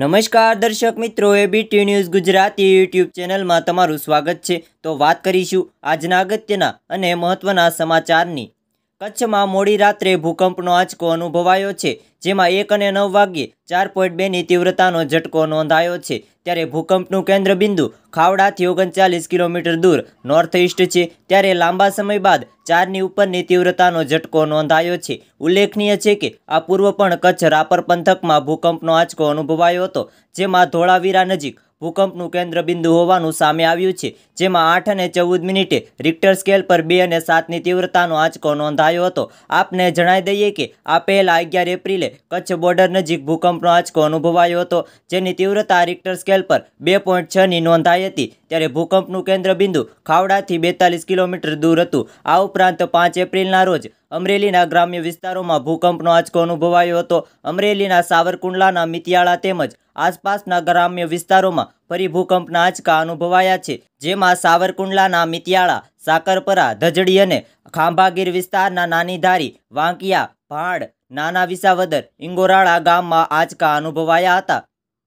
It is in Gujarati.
નમસ્કાર દર્શક મિત્રો એબીટી ન્યૂઝ ગુજરાતી યુટ્યુબ ચેનલમાં તમારું સ્વાગત છે તો વાત કરીશું આજના અગત્યના અને મહત્વના સમાચારની કચ્છમાં મોડી રાત્રે ભૂકંપનો આંચકો અનુભવાયો છે જેમાં એક અને નવ વાગ્યે ચાર પોઈન્ટ બેની તીવ્રતાનો ઝટકો નોંધાયો છે ત્યારે ભૂકંપનું કેન્દ્ર બિંદુ ખાવડાથી ઓગણચાલીસ કિલોમીટર દૂર નોર્થ ઇસ્ટ છે ત્યારે લાંબા સમય બાદ ચારની ઉપરની તીવ્રતાનો ઝટકો નોંધાયો છે ઉલ્લેખનીય છે કે આ પૂર્વ પણ કચ્છ રાપર પંથકમાં ભૂકંપનો આંચકો અનુભવાયો હતો જેમાં ધોળાવીરા નજીક ભૂકંપનું કેન્દ્ર બિંદુ હોવાનું સામે આવ્યું છે જેમાં આઠ અને ચૌદ મિનિટે રિક્ટર સ્કેલ પર બે અને સાતની તીવ્રતાનો આંચકો નોંધાયો હતો આપને જણાવી દઈએ કે આ પહેલાં અગિયાર એપ્રિલે કચ્છ બોર્ડર નજીક ભૂકંપનો આંચકો અનુભવાયો હતો જેની તીવ્રતા રિક્ટર સ્કેલ પર બે પોઈન્ટ છની નોંધાઈ હતી ત્યારે ભૂકંપનું કેન્દ્ર બિંદુ ખાવડાથી બેતાલીસ કિલોમીટર દૂર હતું આ ઉપરાંત પાંચ એપ્રિલના રોજ અમરેલીના ગ્રામ્ય વિસ્તારોમાં ભૂકંપનો આંચકો અનુભવાયો હતો અમરેલીના સાવરકુંડલાના મિતિયાળા તેમજ આસપાસના ગ્રામ્ય વિસ્તારોમાં ફરી ભૂકંપના આંચકા અનુભવાયા છે જેમાં સાવરકુંડલાના મિતિયાળા સાકરપરા ધજડી અને ખાંભાગીર વિસ્તારના નાની ધારી વાંકિયા ભાડ નાના વિસાવદર ઇંગોરાળા ગામમાં આંચકા અનુભવાયા હતા